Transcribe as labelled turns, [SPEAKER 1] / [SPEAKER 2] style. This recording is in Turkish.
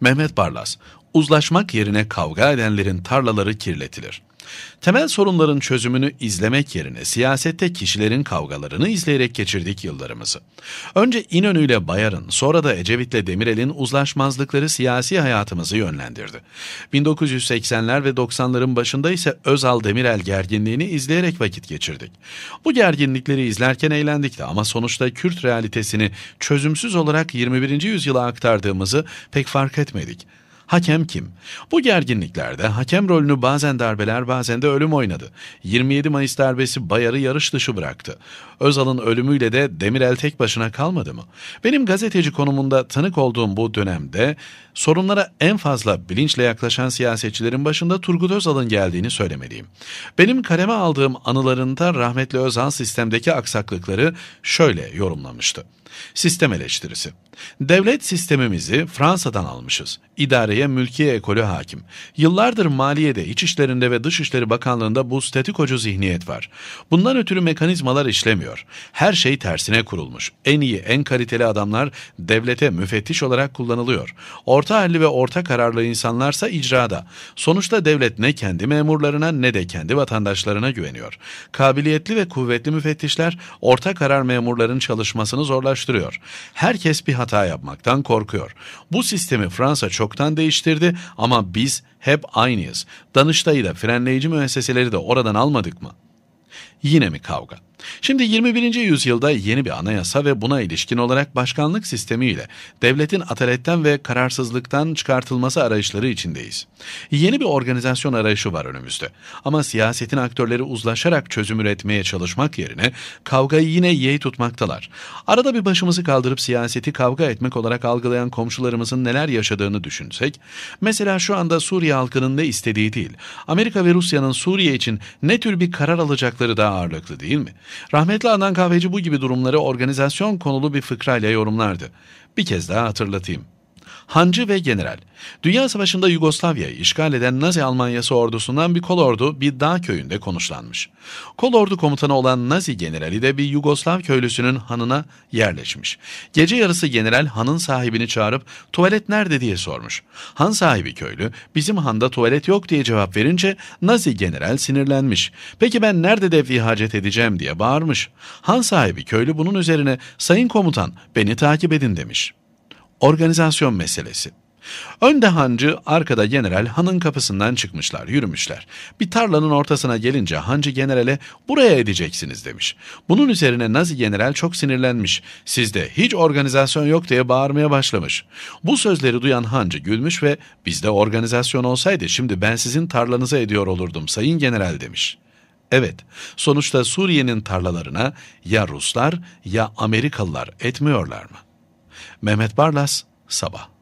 [SPEAKER 1] Mehmet Barlas, uzlaşmak yerine kavga edenlerin tarlaları kirletilir. Temel sorunların çözümünü izlemek yerine siyasette kişilerin kavgalarını izleyerek geçirdik yıllarımızı. Önce İnönü ile Bayar'ın, sonra da Ecevit'le Demirel'in uzlaşmazlıkları siyasi hayatımızı yönlendirdi. 1980'ler ve 90'ların başında ise Özal Demirel gerginliğini izleyerek vakit geçirdik. Bu gerginlikleri izlerken eğlendik de ama sonuçta Kürt realitesini çözümsüz olarak 21. yüzyıla aktardığımızı pek fark etmedik. Hakem kim? Bu gerginliklerde hakem rolünü bazen darbeler bazen de ölüm oynadı. 27 Mayıs darbesi Bayar'ı yarış dışı bıraktı. Özal'ın ölümüyle de Demirel tek başına kalmadı mı? Benim gazeteci konumunda tanık olduğum bu dönemde sorunlara en fazla bilinçle yaklaşan siyasetçilerin başında Turgut Özal'ın geldiğini söylemeliyim. Benim kaleme aldığım anılarında rahmetli Özal sistemdeki aksaklıkları şöyle yorumlamıştı. Sistem eleştirisi. Devlet sistemimizi Fransa'dan almışız. İdareyi olaya mülkiye ekolü hakim. Yıllardır maliyede, içişlerinde ve Dışişleri Bakanlığında bu statik statikocu zihniyet var. Bundan ötürü mekanizmalar işlemiyor. Her şey tersine kurulmuş. En iyi, en kaliteli adamlar devlete müfettiş olarak kullanılıyor. Orta halli ve orta kararlı insanlarsa icrada. Sonuçta devlet ne kendi memurlarına ne de kendi vatandaşlarına güveniyor. Kabiliyetli ve kuvvetli müfettişler orta karar memurların çalışmasını zorlaştırıyor. Herkes bir hata yapmaktan korkuyor. Bu sistemi Fransa çoktan değiştirdi değiştirdi ama biz hep aynıyız. Danıştay'ı da frenleyici müesseseleri de oradan almadık mı?'' Yine mi kavga? Şimdi 21. yüzyılda yeni bir anayasa ve buna ilişkin olarak başkanlık sistemiyle devletin ataletten ve kararsızlıktan çıkartılması arayışları içindeyiz. Yeni bir organizasyon arayışı var önümüzde. Ama siyasetin aktörleri uzlaşarak çözüm üretmeye çalışmak yerine kavgayı yine yey tutmaktalar. Arada bir başımızı kaldırıp siyaseti kavga etmek olarak algılayan komşularımızın neler yaşadığını düşünsek, mesela şu anda Suriye halkının ne istediği değil, Amerika ve Rusya'nın Suriye için ne tür bir karar alacakları da ağırlıklı değil mi? Rahmetli Adnan Kahveci bu gibi durumları organizasyon konulu bir fıkrayla yorumlardı. Bir kez daha hatırlatayım. Hancı ve general. Dünya Savaşı'nda Yugoslavya'yı işgal eden Nazi Almanyası ordusundan bir kolordu bir dağ köyünde konuşlanmış. Kolordu komutanı olan Nazi generali de bir Yugoslav köylüsünün hanına yerleşmiş. Gece yarısı general hanın sahibini çağırıp tuvalet nerede diye sormuş. Han sahibi köylü bizim handa tuvalet yok diye cevap verince Nazi general sinirlenmiş. Peki ben nerede devri hacet edeceğim diye bağırmış. Han sahibi köylü bunun üzerine sayın komutan beni takip edin demiş. Organizasyon meselesi. Önde hancı, arkada general hanın kapısından çıkmışlar, yürümüşler. Bir tarlanın ortasına gelince hancı generale buraya edeceksiniz demiş. Bunun üzerine Nazi general çok sinirlenmiş. Sizde hiç organizasyon yok diye bağırmaya başlamış. Bu sözleri duyan hancı gülmüş ve bizde organizasyon olsaydı şimdi ben sizin tarlanıza ediyor olurdum sayın general demiş.'' Evet, sonuçta Suriye'nin tarlalarına ya Ruslar ya Amerikalılar etmiyorlar mı? Mehmet Barlas, Sabah